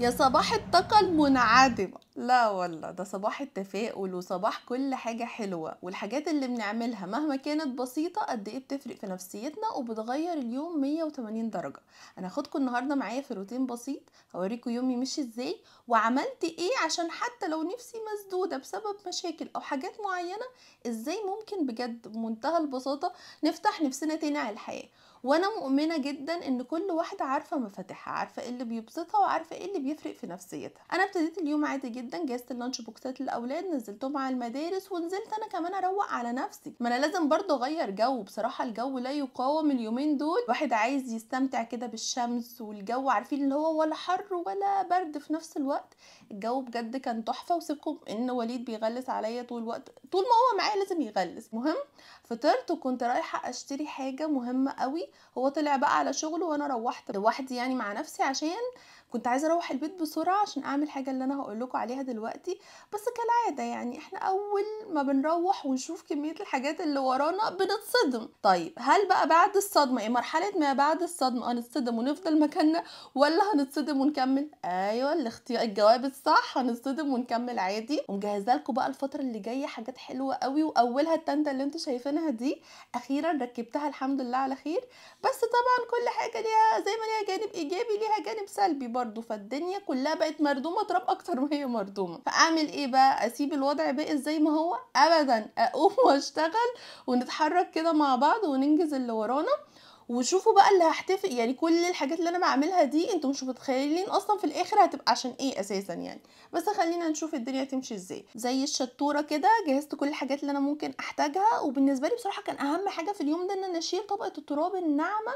يا صباح الطاقة المنعدمة لا والله ده صباح التفاؤل وصباح كل حاجة حلوة والحاجات اللي بنعملها مهما كانت بسيطة قد ايه بتفرق في نفسيتنا وبتغير اليوم 180 درجة انا هاخدكم النهاردة معايا في روتين بسيط هوريكم يومي مشي ازاي وعملت ايه عشان حتى لو نفسي مسدودة بسبب مشاكل او حاجات معينة ازاي ممكن بجد بمنتهى البساطة نفتح نفسنا تاني على الحياة وانا مؤمنه جدا ان كل واحده عارفه مفاتيحها عارفه ايه اللي بيبسطها وعارفه ايه اللي بيفرق في نفسيتها انا ابتديت اليوم عادي جدا جهزت اللانش بوكسات للاولاد نزلتهم على المدارس ونزلت انا كمان اروق على نفسي ما انا لازم برضو اغير جو بصراحه الجو لا يقاوم اليومين دول واحد عايز يستمتع كده بالشمس والجو عارفين اللي هو ولا حر ولا برد في نفس الوقت الجو بجد كان تحفه وسيبكم ان وليد بيغلس عليا طول الوقت طول ما هو معايا لازم يغلس مهم فطرت وكنت رايحه اشتري حاجه مهمه قوي هو طلع بقى على شغله وانا روحت لوحدي يعني مع نفسي عشان كنت عايزه اروح البيت بسرعه عشان اعمل الحاجه اللي انا هقول لكم عليها دلوقتي بس كالعاده يعني احنا اول ما بنروح ونشوف كميه الحاجات اللي ورانا بنتصدم طيب هل بقى بعد الصدمه ايه مرحله ما بعد الصدمه هنتصدم ونفضل مكاننا ولا هنتصدم ونكمل ايوه الاختيار الجواب الصح هنتصدم ونكمل عادي ومجهزه لكم بقى الفتره اللي جايه حاجات حلوه قوي واولها التنده اللي انتوا شايفينها دي اخيرا ركبتها الحمد لله على خير بس طبعا كل حاجه ليها زي ما ليها جانب ايجابي ليها جانب سلبي برضه برضو فالدنيا كلها بقت مردومه تراب اكتر ما هي مردومه فاعمل ايه بقى اسيب الوضع باقي زي ما هو ابدا اقوم واشتغل ونتحرك كده مع بعض وننجز اللي ورانا وشوفوا بقى اللي هحتفل يعني كل الحاجات اللي انا بعملها دي انتوا مش متخيلين اصلا في الاخر هتبقى عشان ايه اساسا يعني بس خلينا نشوف الدنيا تمشي ازاي زي الشطوره كده جهزت كل الحاجات اللي انا ممكن احتاجها وبالنسبه لي بصراحه كان اهم حاجه في اليوم ده ان انا اشيل طبقه التراب الناعمه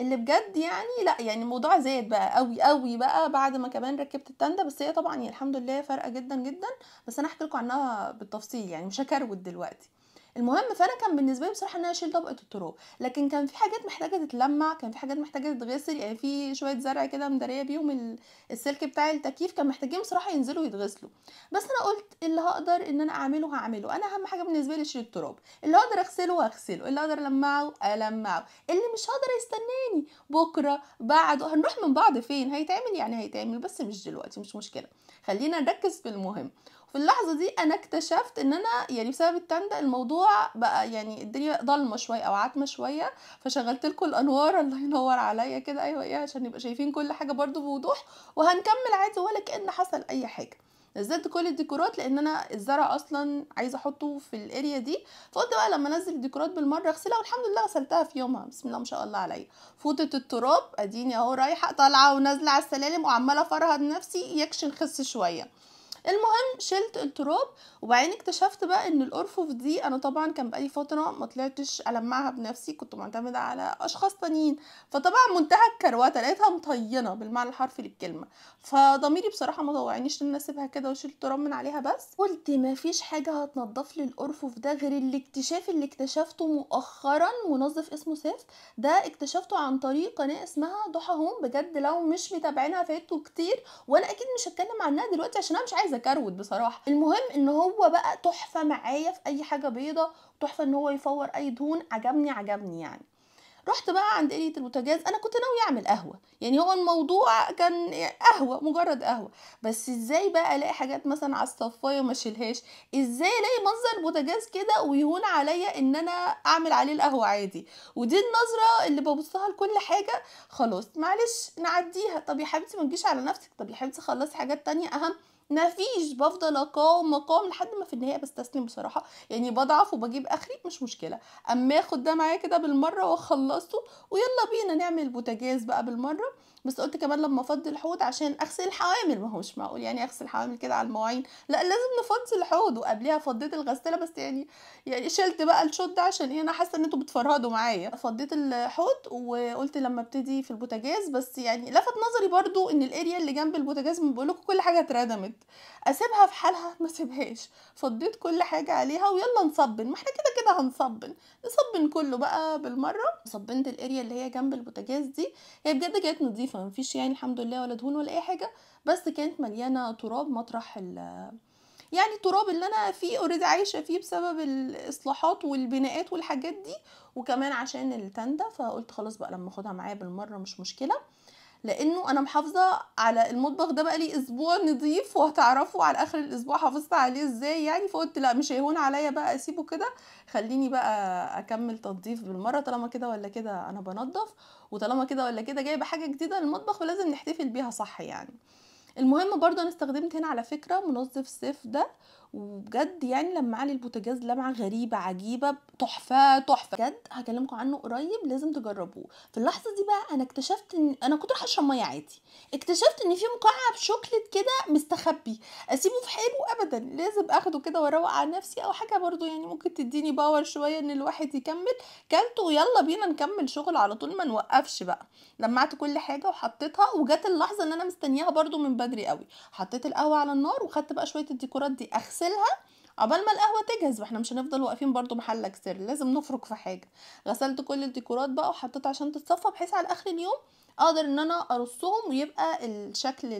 اللي بجد يعني لا يعني الموضوع زاد بقى قوي قوي بقى بعد ما كمان ركبت التندة بس هي طبعا يعني الحمد لله فارقه جدا جدا بس انا هحكي لكم عنها بالتفصيل يعني مش هكروت دلوقتي المهم فانا كان بالنسبه لي بصراحه ان انا اشيل طبقه التراب لكن كان في حاجات محتاجه تتلمع كان في حاجات محتاجه تتغسل يعني في شويه زرع كده مداريه بيهم السلك بتاع التكييف كان محتاجين بصراحه ينزلوا يتغسلوا بس انا قلت اللي هقدر ان انا اعمله هعمله انا اهم حاجه بالنسبه لي اشيل التراب اللي هقدر اغسله هغسله اللي هقدر المعه المعه اللي مش هقدر يستناني بكره بعده هنروح من بعض فين هيتعمل يعني هيتعمل بس مش دلوقتي مش مشكله خلينا نركز في المهم في اللحظه دي انا اكتشفت ان انا يعني بسبب التندة الموضوع بقى يعني الدنيا ضلمه شويه او عتمه شويه فشغلت لكم الانوار الله ينور عليا كده ايوه ايه عشان نبقى شايفين كل حاجه برضو بوضوح وهنكمل عادي ولا كان حصل اي حاجه نزلت كل الديكورات لان انا الزرع اصلا عايزه احطه في الاريا دي فقلت بقى لما انزل الديكورات بالمره اغسلها والحمد لله غسلتها في يومها بسم الله ما شاء الله عليا فوطه التراب اديني اهو رايحه طالعه ونازله على السلالم وعماله افرهد نفسي يكشن خس شويه المهم شلت التراب وبعدين اكتشفت بقى ان الارفف دي انا طبعا كان بقالي فتره ما طلعتش المعها بنفسي كنت معتمده على اشخاص تانيين فطبعا منتهى الكروته لقيتها مطينه بالمعنى الحرفي للكلمه فضميري بصراحه ما طوعنيش ان اسيبها كده واشيل التراب من عليها بس قلت ما فيش حاجه هتنضف لي الارفف ده غير الاكتشاف اللي اكتشفته مؤخرا منظف اسمه سيف ده اكتشفته عن طريق قناه اسمها ضحى هوم بجد لو مش متابعينها فاتوا كتير وانا اكيد مش هتكلم عنها دلوقتي عشان انا مش عايزه عايزه كروت بصراحه المهم ان هو بقى تحفه معايا في اي حاجه بيضه تحفه ان هو يفور اي دهون عجبني عجبني يعني رحت بقى عند قرية البوتاجاز انا كنت ناوية اعمل قهوة يعني هو الموضوع كان قهوة مجرد قهوة بس ازاي بقى الاقي حاجات مثلا على الصفاية وما اشيلهاش ازاي الاقي منظر البوتاجاز كده ويهون عليا ان انا اعمل عليه القهوة عادي ودي النظرة اللي ببصها لكل حاجة خلاص معلش نعديها طب يا حبيبتي ما تجيش على نفسك طب يا حبيبتي خلصي حاجات تانية اهم مفيش بفضل اقاوم اقاوم لحد ما في النهايه بستسلم بصراحه يعني بضعف وبجيب اخري مش مشكله اما اخد ده معايا كده بالمره واخلصه ويلا بينا نعمل بوتاجاز بقى بالمره بس قلت كمان لما افضي الحوض عشان اغسل الحوامل ما هوش معقول يعني اغسل الحوامل كده على المواعين لا لازم نفضي الحوض وقبليها فضيت الغساله بس يعني يعني شلت بقى الشوت ده عشان ايه انا حاسه ان انتوا بتفرهدوا معايا فضيت الحوض وقلت لما ابتدي في البوتاجاز بس يعني لفت نظري برضو ان الاريا اللي جنب البوتاجاز بقول لكم كل حاجه اتردمت اسيبها في حالها ما سيبهاش فضيت كل حاجه عليها ويلا نصبن ما احنا كده كده هنصبن نصبن كله بقى بالمره صبنت الاريا اللي هي جنب البوتاجاز دي هي بجد كانت نظيفه فما مفيش يعني الحمد لله ولا دهون ولا اي حاجه بس كانت مليانه تراب مطرح يعني التراب اللي انا فيه اوريدي عايشه فيه بسبب الاصلاحات والبناءات والحاجات دي وكمان عشان التندة فقلت خلاص بقى لما اخدها معايا بالمره مش مشكله لانه انا محافظه على المطبخ ده بقالي اسبوع نضيف وهتعرفوا على اخر الاسبوع حافظت عليه ازاي يعني فقلت لا مش هيهون عليا بقى اسيبه كده خليني بقى اكمل تنظيف بالمره طالما كده ولا كده انا بنظف وطالما كده ولا كده جايبه حاجه جديده للمطبخ ولازم نحتفل بيها صح يعني المهم برضو انا استخدمت هنا على فكرة منظف صيف ده وبجد يعني لما علي البوتاجاز لمعة غريبة عجيبة تحفة تحفة بجد هكلمكم عنه قريب لازم تجربوه في اللحظة دي بقى انا اكتشفت ان انا كنت رايحة اشرب مية عادي اكتشفت ان في مكعب شوكلت كده مستخبي اسيبه في حاله ابدا لازم اخده كده واروق على نفسي او حاجة برضو يعني ممكن تديني باور شوية ان الواحد يكمل كلته ويلا بينا نكمل شغل على طول ما نوقفش بقى لمعت كل حاجة وحطيتها وجت اللحظة اللي انا مستنياها برضو من بدري قوي حطيت القهوه على النار وخدت بقى شويه الديكورات دي اغسلها عقبال ما القهوه تجهز واحنا مش هنفضل واقفين برضو محلك سر لازم نفرك في حاجه غسلت كل الديكورات بقى وحطيت عشان تتصفى بحيث على اخر اليوم اقدر ان انا ارصهم ويبقى الشكل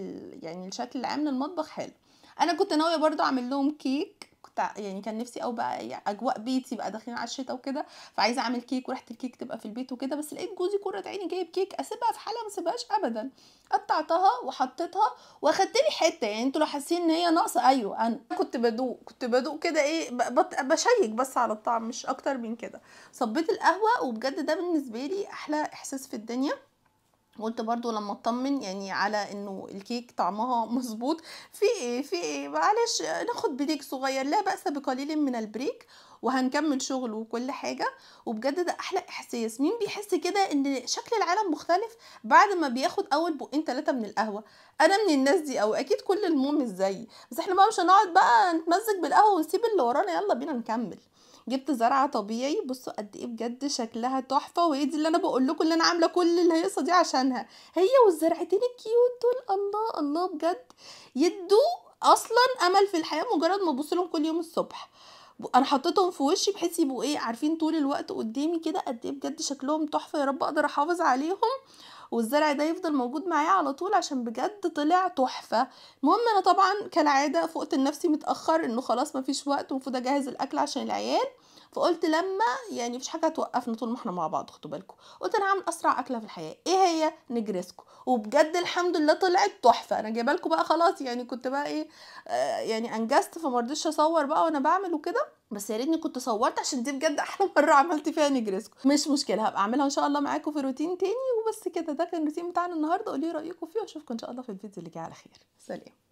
يعني الشكل العام للمطبخ حلو انا كنت ناويه برضو اعمل لهم كيك بتاع يعني كان نفسي او بقى يعني اجواء بيتي بقى داخلين على الشتاء وكده فعايزه اعمل كيك وريحه الكيك تبقى في البيت وكده بس لقيت جوزي كره عيني جايب كيك اسيبها في حاله ما اسيبهاش ابدا قطعتها وحطيتها واخدت لي حته يعني انتوا لو حاسين ان هي ناقصه ايوه انا كنت بدوق كنت بدوق كده ايه بشيك بس على الطعم مش اكتر من كده صبيت القهوه وبجد ده بالنسبه لي احلى احساس في الدنيا قلت برضو لما اطمن يعني على انه الكيك طعمها مظبوط في ايه في ايه معلش ناخد بريك صغير لا باس بقليل من البريك وهنكمل شغل وكل حاجه وبجد ده احلى احساس مين بيحس كده ان شكل العالم مختلف بعد ما بياخد اول بقين ثلاثه من القهوه انا من الناس دي او اكيد كل الموم زيي بس احنا بقى مش هنقعد بقى نتمزج بالقهوه ونسيب اللي ورانا يلا بينا نكمل جبت زرعه طبيعي بصوا قد ايه بجد شكلها تحفه وهي دي اللي انا بقول لكم اللي انا عامله كل الهيصه دي عشانها هي والزرعتين الكيوت دول الله الله بجد يدوا اصلا امل في الحياه مجرد ما ابص لهم كل يوم الصبح انا حطيتهم في وشي بحيث يبقوا ايه عارفين طول الوقت قدامي كده قد ايه بجد شكلهم تحفه يا رب اقدر احافظ عليهم والزرع ده يفضل موجود معايا على طول عشان بجد طلع تحفه المهم انا طبعا كالعاده فقت لنفسي متاخر انه خلاص مفيش وقت المفروض اجهز الاكل عشان العيال فقلت لما يعني مفيش حاجه توقفنا طول ما احنا مع بعض خدوا بالكم قلت انا هعمل اسرع اكله في الحياه ايه هي نجرسكو وبجد الحمد لله طلعت تحفه انا جايبه لكم بقى خلاص يعني كنت بقى ايه آه يعني انجزت فما رضيتش اصور بقى وانا بعمل وكده بس يا ريتني كنت صورت عشان دي بجد احلى مره عملت فيها نجرسكو مش مشكله هبقى اعملها ان شاء الله معاكم في روتين تاني وبس كده ده كان الروتين بتاعنا النهارده قولي رايكم فيه واشوفكم ان شاء الله في الفيديو اللي جاي على خير سلام